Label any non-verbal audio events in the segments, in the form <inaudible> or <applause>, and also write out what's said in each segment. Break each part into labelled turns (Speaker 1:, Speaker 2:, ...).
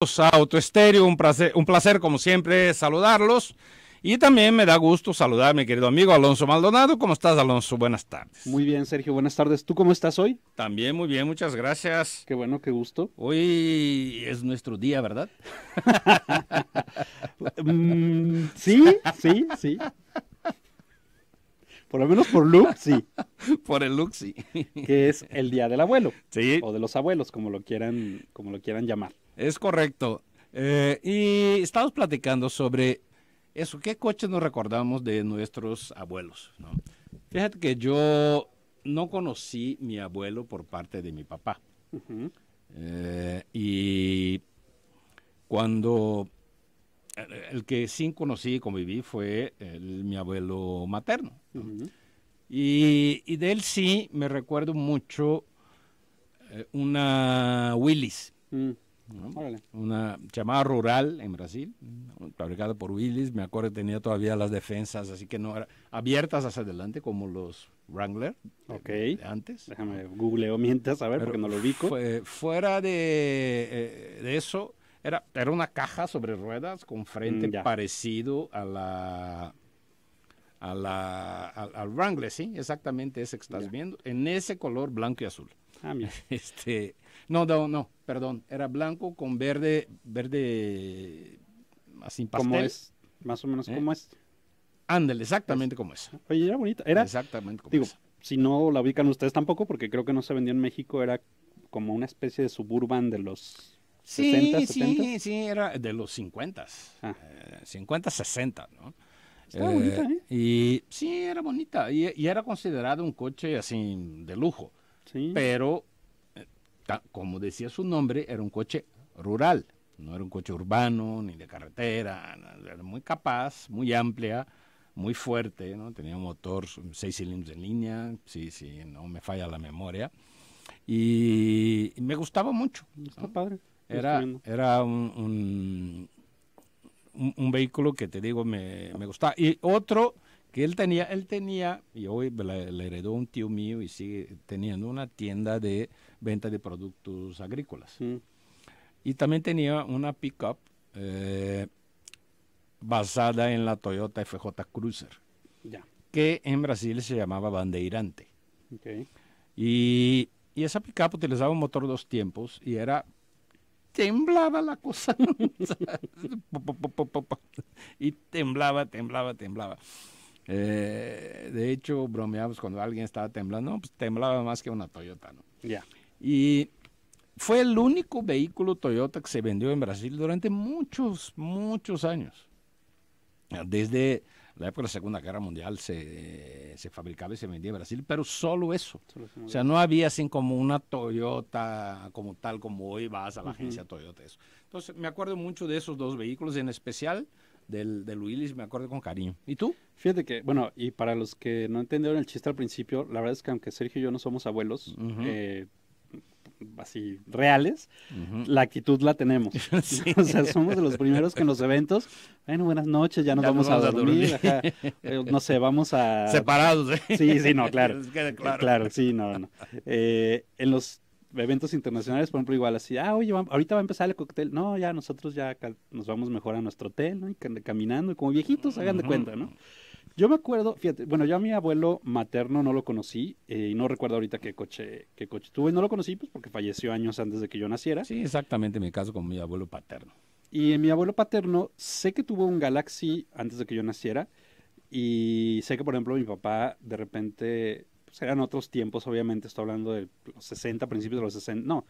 Speaker 1: Auto Autoestéreo, un placer, un placer como siempre saludarlos. Y también me da gusto saludar a mi querido amigo Alonso Maldonado. ¿Cómo estás, Alonso? Buenas tardes.
Speaker 2: Muy bien, Sergio. Buenas tardes. ¿Tú cómo estás hoy? También muy bien, muchas gracias. Qué bueno, qué gusto. Hoy es nuestro día, ¿verdad? <laughs> Mm, sí, sí, sí. Por lo menos por look, sí. por el Luxi, sí. que es el día del abuelo. O de los abuelos, como lo quieran, como lo quieran llamar. Es correcto. Eh, y estamos platicando sobre eso, ¿qué coches nos
Speaker 1: recordamos de nuestros abuelos? Fíjate que yo no conocí mi abuelo por parte de mi papá. Eh, y cuando eh, el que sí conocí y conviví fue mi abuelo materno. y, de él sí me recuerdo mucho una Willis. Mm una llamada rural en Brasil, fabricada por Willis, me acuerdo que tenía todavía las defensas, así que no era abiertas hacia adelante como los Wrangler antes. Déjame
Speaker 2: googleo mientras a ver porque no lo ubico.
Speaker 1: fuera eh, de, eso, era, era, una caja sobre ruedas con frente mm,
Speaker 2: parecido a la
Speaker 1: a la al, Wrangler, sí, exactamente ese que estás viendo, en ese color blanco y azul. Ah, <laughs> este, no, no, no, perdón. Era blanco con verde,
Speaker 2: verde así pastel. es? Más o menos ¿Eh? como es. Ándale, exactamente como es. Oye, era bonita. Era, exactamente como digo, si no la ubican ustedes tampoco, porque creo que no se vendió en México, era como una especie de suburban de los sí, Sí, sí, era de los 50,
Speaker 1: 50, 60, ¿no? Eh, bonita, ¿eh? Y sí, era bonita. y, era considerado un coche así de lujo. Pero, eh, como decía su nombre, era un coche rural, no era un coche urbano ni de carretera, era muy capaz, muy amplia, muy fuerte, tenía un motor seis cilindros en línea, sí, sí, no me falla la memoria, y, me gustaba mucho. Está padre. Era, era un, un, vehículo que te digo me, me gustaba. Y otro que él tenía, él tenía, y hoy le, heredó un tío mío y sigue teniendo una tienda de venta de productos agrícolas. Mm. Y también tenía una pickup eh, basada en la Toyota FJ Cruiser, que en Brasil se llamaba Bandeirante. Y, y, esa pickup utilizaba un motor dos tiempos y era temblaba la cosa y temblaba, temblaba, temblaba. Eh, de hecho, bromeamos cuando alguien estaba temblando, pues temblaba más que una Toyota, ¿no? Ya. Y fue el único vehículo Toyota que se vendió en Brasil durante muchos, muchos años. Desde la época de la Segunda Guerra Mundial se, fabricaba y se vendía en Brasil, pero solo eso. o sea, no había así como una Toyota como tal, como hoy vas a la agencia Toyota. Eso. Entonces,
Speaker 2: me acuerdo mucho de esos dos vehículos, en especial del, del Willis me acuerdo con cariño. ¿Y tú? Fíjate que, bueno, y para los que no entendieron el chiste al principio, la verdad es que aunque Sergio y yo no somos abuelos, eh, así reales, la actitud la tenemos. <laughs> <laughs> O sea, somos de los primeros que en los eventos, bueno, buenas noches, ya nos vamos, a dormir, eh, no sé, vamos a... <laughs> Separados, ¿eh? Sí, sí, no, claro. Claro. sí, no, no. Eh, en los eventos internacionales, por ejemplo, igual así, ah, oye, ahorita va a empezar el cóctel. No, ya nosotros ya nos vamos mejor a nuestro hotel, Y caminando, y como viejitos, hagan de cuenta, ¿no? Yo me acuerdo, fíjate, bueno, yo a mi abuelo materno no lo conocí eh, y no recuerdo ahorita qué coche, qué coche tuve. No lo conocí pues porque falleció años antes de que yo naciera. Sí, exactamente mi caso con mi abuelo paterno. Y en mi abuelo paterno sé que tuvo un Galaxy antes de que yo naciera y sé que, por ejemplo, mi papá de repente pues eran otros tiempos, obviamente, estoy hablando de los 60, principios de los 60, no,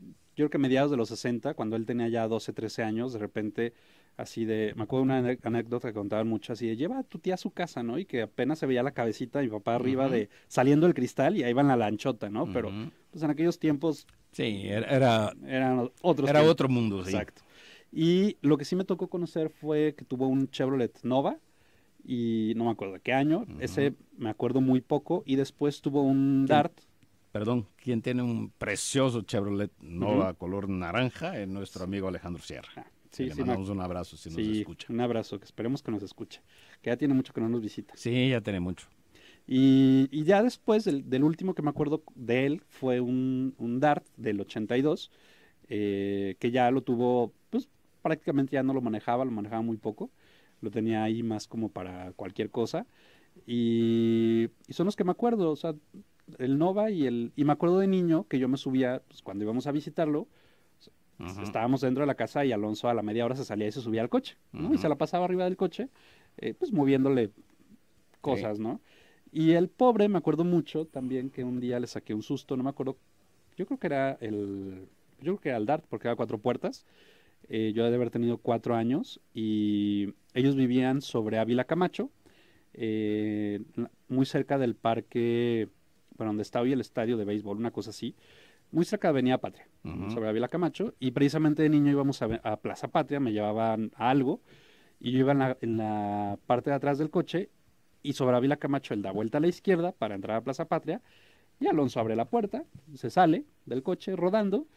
Speaker 2: yo creo que mediados de los 60, cuando él tenía ya 12, 13 años, de repente, así de, me acuerdo de una anécdota que contaban mucho, así de, lleva a tu tía a su casa, ¿no? Y que apenas se veía la cabecita de mi papá arriba de, saliendo el cristal y ahí va en la lanchota, ¿no? Pero, pues en aquellos tiempos... Sí, era... eran otros era otro mundo, sí. Exacto. Y lo que sí me tocó conocer fue que tuvo un Chevrolet Nova, y no me acuerdo de qué año, ese me acuerdo muy poco, y después tuvo un Dart. Perdón, quien tiene un precioso Chevrolet Nova color naranja es nuestro amigo Alejandro Sierra. Ah, le mandamos un abrazo si nos escucha. Un abrazo, que esperemos que nos escuche, que ya tiene mucho que no nos visita. Sí, ya tiene mucho. Y, ya después del, último que me acuerdo de él fue un, Dart del 82, eh, que ya lo tuvo, pues prácticamente ya no lo manejaba, lo manejaba muy poco lo tenía ahí más como para cualquier cosa. Y, son los que me acuerdo, o sea, el Nova y el... Y me acuerdo de niño que yo me subía, pues, cuando íbamos a visitarlo, estábamos dentro de la casa y Alonso a la media hora se salía y se subía al coche, Y se la pasaba arriba del coche, eh, pues moviéndole cosas, ¿no? Y el pobre, me acuerdo mucho también que un día le saqué un susto, no me acuerdo, yo creo que era el... Yo creo que era el Dart, porque era cuatro puertas. Eh, yo de haber tenido cuatro años, y ellos vivían sobre Ávila Camacho, eh, muy cerca del parque, bueno, donde está hoy el estadio de béisbol, una cosa así, muy cerca de Avenida Patria, sobre Ávila Camacho, y precisamente de niño íbamos a, Plaza Patria, me llevaban a algo, y yo iba en la, parte de atrás del coche, y sobre Ávila Camacho él da vuelta a la izquierda para entrar a Plaza Patria, y Alonso abre la puerta, se sale del coche rodando,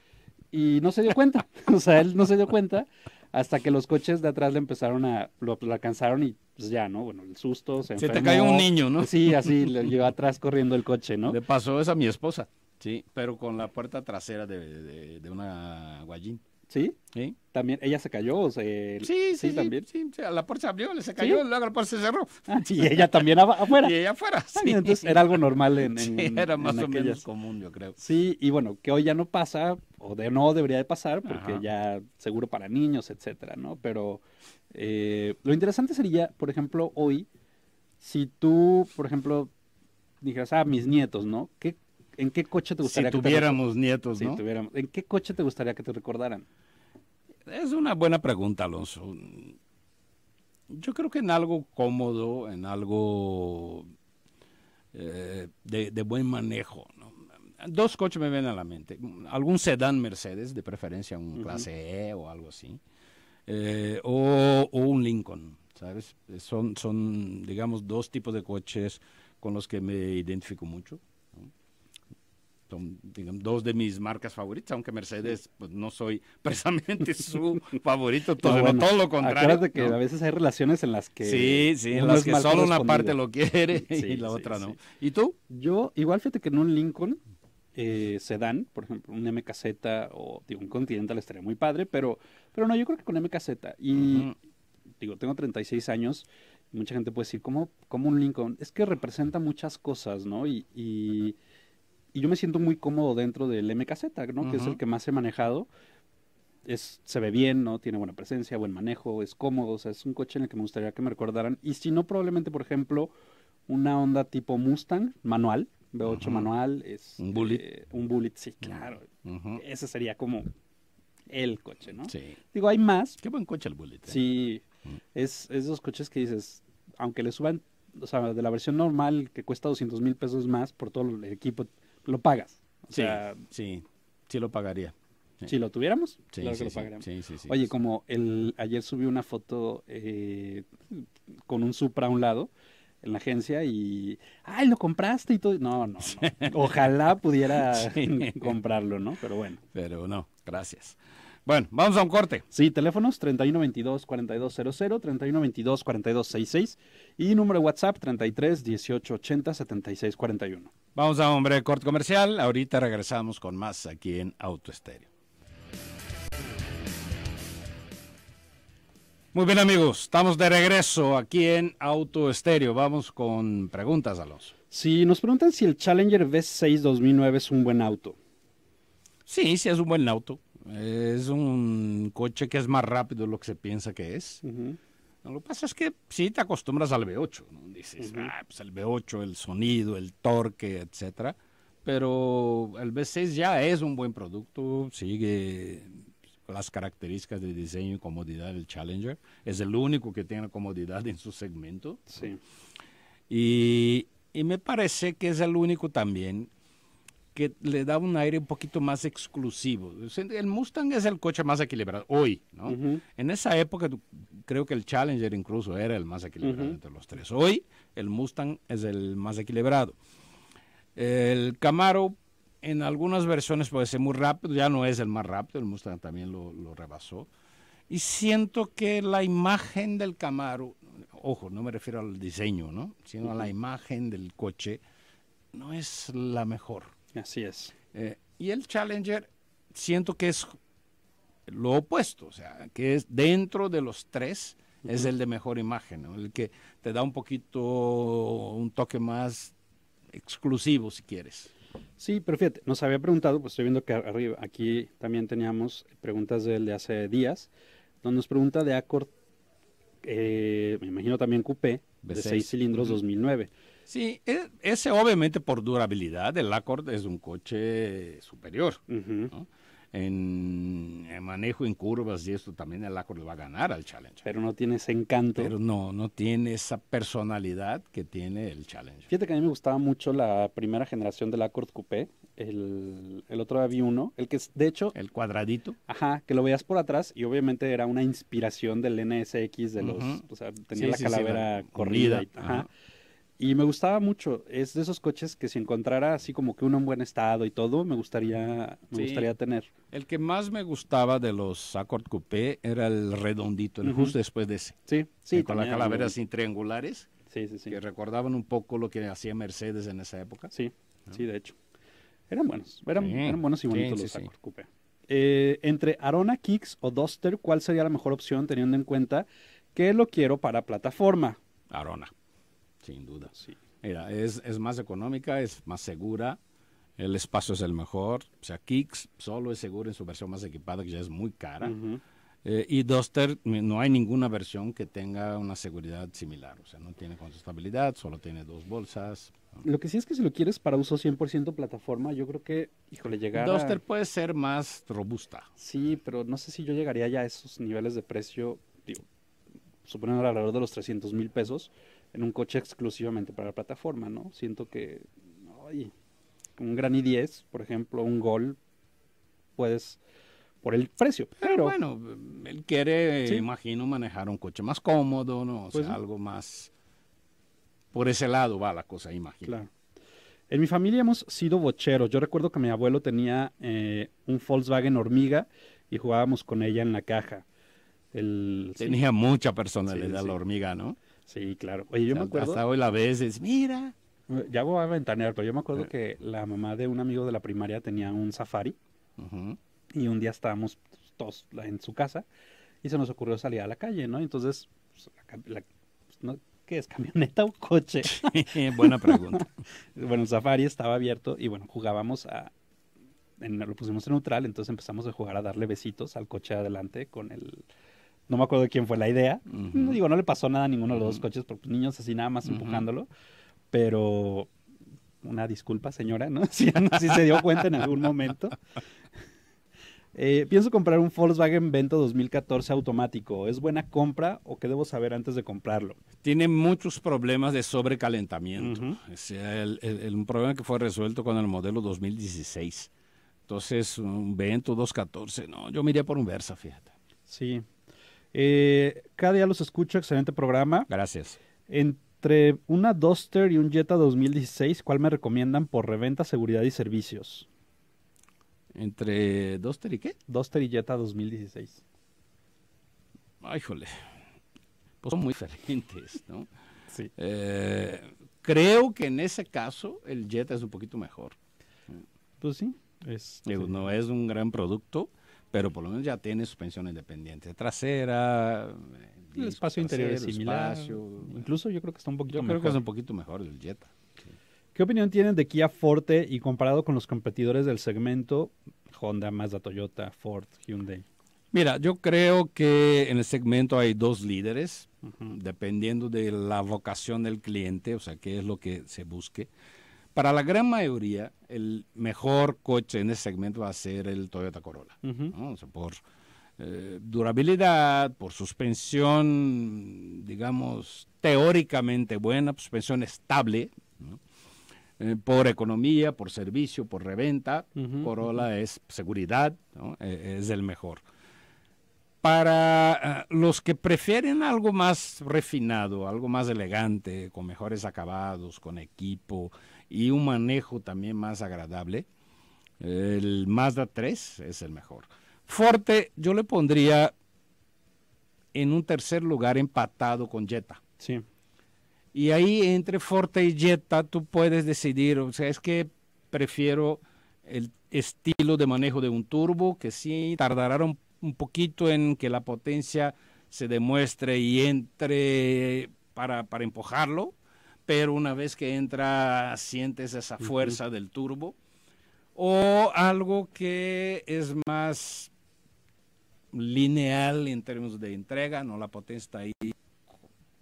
Speaker 2: y no se dio cuenta. <laughs> o sea, él no se dio cuenta hasta que los coches de atrás le empezaron a, lo, alcanzaron y pues ya, ¿no? Bueno, el susto, se Se te cayó un niño, ¿no? Sí, así, <laughs> le llevó atrás corriendo el coche, ¿no? Le pasó esa a mi esposa,
Speaker 1: sí, pero con la puerta trasera de, de una guayín. ¿Sí? ¿Sí? También,
Speaker 2: ella se cayó, o Sí, sí, sí, también.
Speaker 1: Sí, la puerta se abrió, se cayó, luego la puerta se cerró. Ah,
Speaker 2: sí, y ella también afuera. <laughs> y ella afuera, ah, sí. Entonces era algo normal en, <laughs> en era más o menos común, yo creo. Sí, y bueno, que hoy ya no pasa, o de no debería de pasar, porque ya seguro para niños, etcétera, ¿no? Pero eh, lo interesante sería, por ejemplo, hoy, si tú, por ejemplo, dijeras, ah, mis nietos, ¿no? ¿Qué, ¿En qué coche te gustaría que te tuviéramos nietos, ¿no? Si tuviéramos, ¿en qué coche te gustaría que te recordaran?
Speaker 1: Es una buena pregunta, Alonso. Yo creo que en algo cómodo, en algo eh, de, buen manejo. Dos coches me vienen a la mente. Algún sedán Mercedes, de preferencia un clase E o algo así. Eh, o, o, un Lincoln, ¿sabes? Eh, son, son, digamos, dos tipos de coches con los que me identifico mucho son dos de mis marcas favoritas, aunque Mercedes pues, no soy <laughs> precisamente su
Speaker 2: favorito, todo, lo contrario. Acuérdate que a veces hay relaciones en las que... Sí, sí, en las que solo una parte lo quiere <laughs> y la otra no. ¿Y tú? Yo, igual fíjate que en un Lincoln eh, se dan por ejemplo, un MKZ o digo, un Continental estaría muy padre, pero, pero no, yo creo que con MKZ. Y digo, tengo 36 años mucha gente puede decir, ¿cómo, un Lincoln? Es que representa muchas cosas, ¿no? Y y yo me siento muy cómodo dentro del MKZ, ¿no? Que es el que más he manejado. Es, se ve bien, ¿no? Tiene buena presencia, buen manejo, es cómodo, o sea, es un coche en el que me gustaría que me recordaran. Y si no, probablemente, por ejemplo, una onda tipo Mustang, manual, V8 manual, es... Un bullet. Eh, un bullet, sí, claro. Ese sería como el coche, ¿no? Sí. Digo, hay más. Qué buen coche el bullet. ¿eh? Sí, mm. es, esos coches que dices, aunque le suban, o sea, de la versión normal que cuesta 200 mil pesos más por todo el equipo lo pagas. sí, sí, sí lo pagaría. Si lo tuviéramos, sí, claro que lo pagaríamos. Oye, como el, ayer subí una foto eh, con un Supra a un lado en la agencia y, ay, lo compraste y todo. No, no, <laughs> Ojalá pudiera <laughs> comprarlo, ¿no? Pero bueno. Pero no, gracias. Bueno, vamos a un corte. Sí, teléfonos 3122-4200, 3122-4266 y número de WhatsApp 33 1880 7641. Vamos a un breve corte comercial.
Speaker 1: Ahorita regresamos con más aquí en Auto Estéreo.
Speaker 2: Muy bien amigos, estamos de regreso aquí en Auto Estéreo. Vamos con preguntas, Alonso. Si, nos preguntan si el Challenger V6 2009 es un buen auto. Sí, sí es un buen auto. Es un coche que
Speaker 1: es más rápido de lo que se piensa que es lo que pasa es que sí te acostumbras al b 8 ¿no? Dices, ah, pues el V8, el sonido, el torque, etcétera. Pero el V6 ya es un buen producto, sigue las características de diseño y comodidad del Challenger. Es el único que tiene comodidad en su segmento. Sí. Y, y me parece que es el único también que le da un aire un poquito más exclusivo. El Mustang es el coche más equilibrado hoy, ¿no? En esa época creo que el Challenger incluso era el más equilibrado entre los tres. Hoy el Mustang es el más equilibrado. El Camaro en algunas versiones puede ser muy rápido, ya no es el más rápido, el Mustang también lo, rebasó. Y siento que la imagen del Camaro, ojo, no me refiero al diseño, Sino a la imagen del coche, no es la mejor. Así es. Eh, y el Challenger siento que es lo opuesto, o sea, que es dentro de los tres es el de mejor imagen, el que te da un poquito,
Speaker 2: un toque más exclusivo si quieres. Sí, pero fíjate, nos había preguntado, pues estoy viendo que arriba, aquí también teníamos preguntas del de hace días, donde nos pregunta de Accord, eh, me imagino también Coupé, de seis cilindros 2009. Sí, e, ese obviamente por durabilidad, el Accord es un
Speaker 1: coche superior. en, manejo en curvas y esto también el Accord le va a ganar al Challenger. Pero no tiene ese encanto. Pero no, no tiene esa personalidad
Speaker 2: que tiene el Challenger. Fíjate que a mí me gustaba mucho la primera generación del Accord Coupé. El, el otro había uno, el que es, de hecho... El cuadradito. Ajá, que lo veías por atrás y obviamente era una inspiración del NSX de los... O sea, tenía la calavera corrida. ajá. Y me gustaba mucho. Es de esos coches que si encontrara así como que uno en buen estado y todo, me gustaría, me gustaría tener. El que más me gustaba de los Accord Coupé
Speaker 1: era el redondito, el justo después de ese. Sí, sí. con las calaveras sin triangulares. Sí, sí, sí.
Speaker 2: Que recordaban un poco lo que hacía Mercedes en esa época. Sí, ah. sí, de hecho. Eran buenos. Eran, buenos y bonitos los Accord Coupé. Eh, entre Arona Kicks o Duster, ¿cuál sería la mejor opción teniendo en cuenta que lo quiero para plataforma? Arona.
Speaker 1: Sin duda. Sí. Mira, es, más económica, es más segura, el espacio es el mejor. O sea, Kicks solo es seguro en su versión más equipada, que ya es muy cara. Eh, y Duster, no hay ninguna versión que tenga una seguridad similar. O sea, no tiene
Speaker 2: estabilidad solo tiene dos bolsas. Lo que sí es que si lo quieres para uso 100% plataforma, yo creo que, híjole, llegar Duster puede ser más robusta. Sí, pero no sé si yo llegaría ya a esos niveles de precio, digo, suponiendo alrededor de los 300 mil pesos en un coche exclusivamente para la plataforma, ¿no? Siento que ay, un gran i10, por ejemplo, un Gol, puedes por el precio. Pero, bueno, él
Speaker 1: quiere, imagino, manejar un coche más cómodo, ¿no? O pues sea, algo más...
Speaker 2: Por ese lado va la cosa, imagino. Claro. En mi familia hemos sido bocheros. Yo recuerdo que mi abuelo tenía eh, un Volkswagen Hormiga y jugábamos con ella en la caja. tenía mucha personalidad la hormiga, ¿no? Sí, claro. Oye, yo me acuerdo. Hasta hoy la veces, mira. Ya voy a ventanear, pero yo me acuerdo eh. que la mamá de un amigo de la primaria tenía un safari. Y un día estábamos todos en su casa y se nos ocurrió salir a la calle, ¿no? Entonces, pues, pues, ¿qué es? ¿Camioneta o coche? <laughs> Buena pregunta. <laughs> bueno, el safari estaba abierto y bueno, jugábamos a. lo pusimos en neutral, entonces empezamos a jugar a darle besitos al coche adelante con el no me acuerdo quién fue la idea. no, digo, no le pasó nada a ninguno de los dos coches, porque niños así nada más empujándolo. Pero una disculpa, señora, <laughs> ¿no? Si, se dio cuenta en algún momento. Eh, pienso comprar un Volkswagen Vento 2014 automático. ¿Es buena compra o qué debo saber antes de comprarlo? Tiene muchos problemas de
Speaker 1: sobrecalentamiento. un problema que fue resuelto con el modelo 2016. Entonces, un Vento 214, no, yo miré por un Versa, fíjate. Sí,
Speaker 2: eh, cada día los escucho, excelente programa. Gracias. Entre una Duster y un Jetta 2016, ¿cuál me recomiendan por reventa, seguridad y servicios? ¿Entre Duster y qué? Duster y Jetta 2016.
Speaker 1: Ay, jole. Pues son muy diferentes, ¿no? <laughs> sí. Eh, creo que en ese caso el Jetta es un poquito mejor. Pues sí. Es, No es un gran producto, pero por lo menos ya tiene suspensión independiente
Speaker 2: trasera. El espacio interior es similar. incluso yo creo que está un poquito mejor. Creo que es un poquito mejor el Jetta. ¿Qué opinión tienen de Kia Forte y comparado con los competidores del segmento Honda, Mazda, Toyota, Ford, Hyundai?
Speaker 1: Mira, yo creo que en el segmento hay dos líderes, dependiendo de la vocación del cliente, o sea, qué es lo que se busque. Para la gran mayoría, el mejor coche en ese segmento va a ser el Toyota Corolla. por eh, durabilidad, por suspensión, digamos, teóricamente buena, pues, suspensión estable, eh, por economía, por servicio, por reventa. Corolla es seguridad, e, es el mejor. Para eh, los que prefieren algo más refinado, algo más elegante, con mejores acabados, con equipo, y un manejo también más agradable. El Mazda 3 es el mejor. Forte yo le pondría en un tercer lugar empatado con Jetta. Sí. Y ahí entre Forte y Jetta tú puedes decidir, o sea, es que prefiero el estilo de manejo de un turbo, que sí tardará un, poquito en que la potencia se demuestre y entre para empujarlo, pero una vez que entra sientes esa fuerza del turbo. O algo que es más lineal en términos de entrega, no la potencia está ahí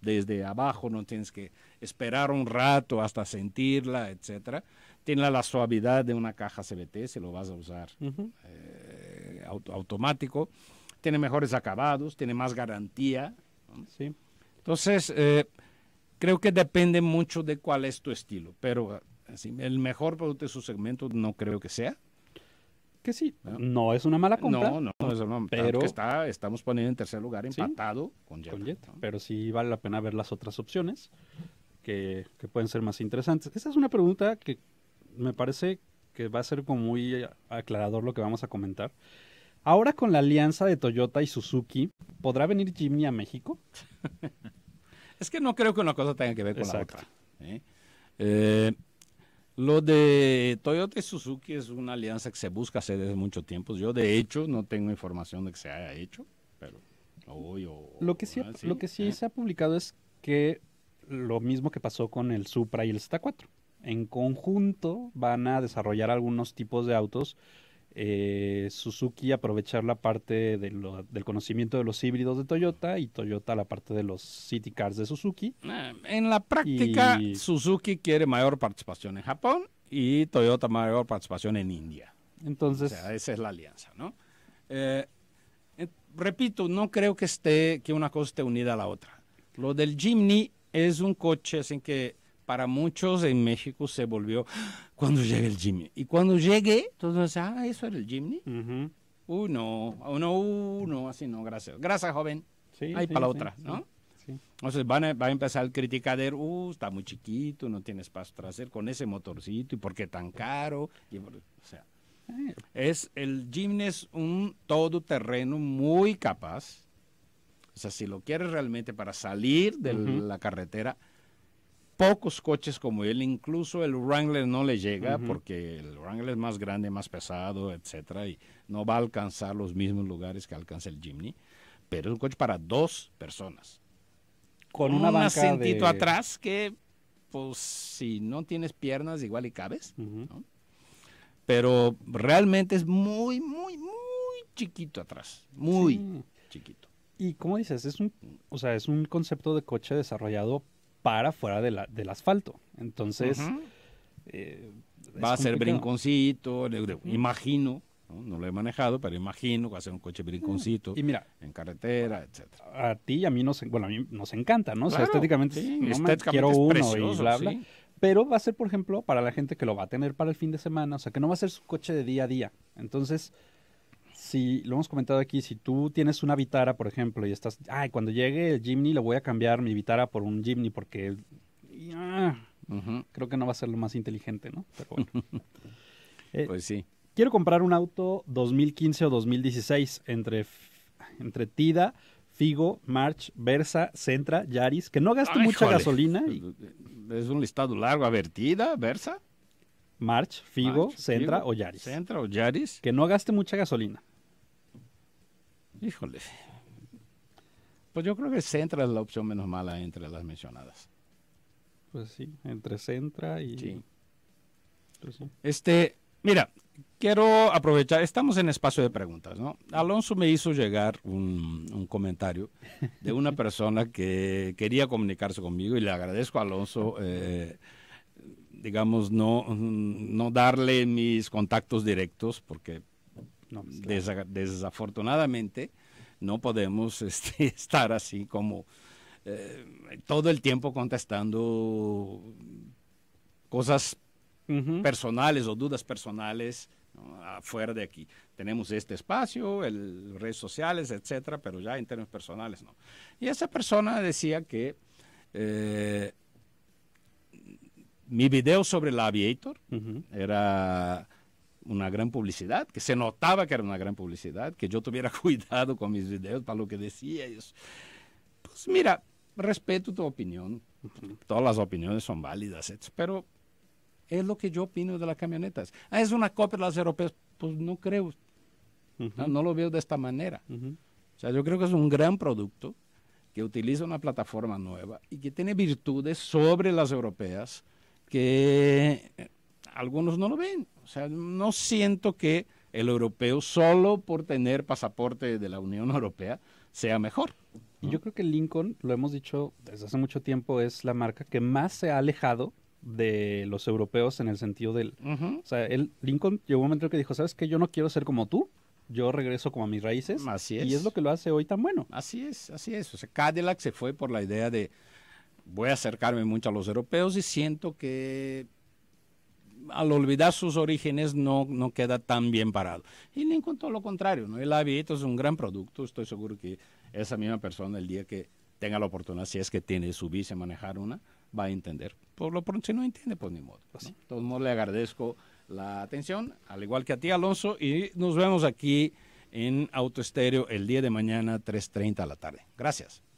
Speaker 1: desde abajo, no tienes que esperar un rato hasta sentirla, etcétera. Tiene la suavidad de una caja CVT si lo vas a usar eh, automático. Tiene mejores acabados, tiene más garantía. Entonces, eh, creo que depende mucho de cuál es tu estilo, pero ah, el mejor producto de su segmento no creo que sea.
Speaker 2: Que sí, no, es una mala compra. No, no, no es una pero que está, estamos poniendo en tercer lugar empatado con, Jetta, Pero sí vale la pena ver las otras opciones que, pueden ser más interesantes. Esa es una pregunta que me parece que va a ser como muy aclarador lo que vamos a comentar. Ahora con la alianza de Toyota y Suzuki, ¿podrá venir Jimny a México? <laughs> Es que no creo que una cosa tenga que ver con la otra.
Speaker 1: ¿eh? Eh, lo de Toyota y Suzuki es una alianza que se busca hace desde mucho tiempo. Yo, de hecho, no tengo información de que se haya hecho, pero
Speaker 2: Lo que sí, Lo que sí ¿eh? se ha publicado es que lo mismo que pasó con el Supra y el Z4. En conjunto van a desarrollar algunos tipos de autos eh, Suzuki aprovechar la parte del conocimiento de los híbridos de Toyota y Toyota la parte de los City Cars de Suzuki. Ah, en la práctica,
Speaker 1: Suzuki quiere mayor participación en Japón y Toyota mayor participación en India. Entonces, esa es la alianza, ¿no? Eh, eh, repito, no creo que esté que una cosa esté unida a la otra. Lo del Jimny es un coche, sin que para muchos en México se volvió cuando llegue el Jimmy. Y cuando llegue, entonces, ah, eso era el Jimny. Uh no, uno, uh, no, así no, gracias. Gracias, joven. Ahí para la otra, ¿no? Entonces va a empezar el criticadero, uh, está muy chiquito, no tiene espacio trasero con ese motorcito, ¿y por qué tan caro? o sea, eh. es, el Jimny es un todoterreno muy capaz. O sea, si lo quieres realmente para salir de la carretera, pocos coches como él, incluso el Wrangler no le llega porque el Wrangler es más grande, más pesado, etcétera, y no va a alcanzar los mismos lugares que alcanza el Jimny, pero es un coche para dos personas. Con una un asentito atrás que, pues, si no tienes piernas, igual y cabes, ¿no? Pero
Speaker 2: realmente es muy, muy, muy chiquito atrás, muy chiquito. Y como dices, es o sea, es un concepto de coche desarrollado para fuera del asfalto. Entonces, eh, va a ser
Speaker 1: brinconcito, imagino. ¿no? lo he manejado, pero imagino va a ser un coche brinconcito. Y mira,
Speaker 2: en carretera, etcétera. A ti y a mí nos, nos encanta, ¿no? o sea, estéticamente, quiero uno y bla, Pero va a ser, por ejemplo, para la gente que lo va a tener para el fin de semana, o sea, que no va a ser su coche de día a día. Entonces, si lo hemos comentado aquí, si tú tienes una vitara, por ejemplo, y estás, ay, cuando llegue el Jimny le voy a cambiar mi vitara por un Jimny porque ah, creo que no va a ser lo más inteligente, ¿no? Pero bueno. <laughs> Eh, pues sí. Quiero comprar un auto 2015 o 2016 entre, entre Tida, Figo, March, Versa, Centra, Yaris, que no gaste ah, mucha gasolina. Pues, eh, es un listado largo. A ver, Tida, Versa. March, Figo, Centra o Yaris. Centra o Yaris. Que no gaste mucha gasolina. Híjole.
Speaker 1: Pues yo creo que Centra es la opción menos mala entre las mencionadas.
Speaker 2: Pues sí, entre Centra y... Sí. Pues
Speaker 1: este, mira, quiero aprovechar, estamos en espacio de preguntas, ¿no? Alonso me hizo llegar un, comentario de una <laughs> persona que quería comunicarse conmigo y le agradezco a Alonso, eh, digamos, no, no darle mis contactos directos porque pues, desafortunadamente no podemos <laughs> este, estar así como eh, todo el tiempo contestando cosas personales o dudas personales afuera de aquí. Tenemos este espacio, redes sociales, etcétera, pero ya en términos personales no. Y esa persona decía que eh, mi video sobre el Aviator era una gran publicidad, que se notaba que era una gran publicidad, que yo tuviera <laughs> cuidado con mis videos para lo que decía. Ellos. Pues mira, respeto tu opinión, todas las opiniones son válidas, pero es lo que yo opino de las camionetas. Ah, es una copia de las europeas, pues no creo, no, lo veo de esta manera. O sea, yo creo que es un gran producto que utiliza una plataforma nueva y que tiene virtudes sobre las europeas que eh, algunos no lo ven. O sea, no siento
Speaker 2: que el europeo solo por tener pasaporte de la Unión Europea sea mejor. Y Yo creo que Lincoln, lo hemos dicho desde hace mucho tiempo, es la marca que más se ha alejado de los europeos en el sentido del... O sea, Lincoln llegó un momento que dijo, ¿sabes qué? Yo no quiero ser como tú, yo regreso como a mis raíces. Así es. Y es lo que lo hace hoy tan bueno. Así es, así es. O sea, Cadillac se fue por la idea de voy a acercarme mucho a los europeos
Speaker 1: y siento que al olvidar sus orígenes no, queda tan bien parado. Y le a lo contrario, ¿no? El hábito es un gran producto, estoy seguro que esa misma persona el día que tenga la oportunidad, si es que tiene su bici manejar una, va a entender. Por lo pronto, si no entiende, pues ni modo. De todos modos, le agradezco la atención, al igual que a ti, Alonso, y nos vemos aquí en Autoestéreo el día de mañana, 3.30 a la tarde. Gracias.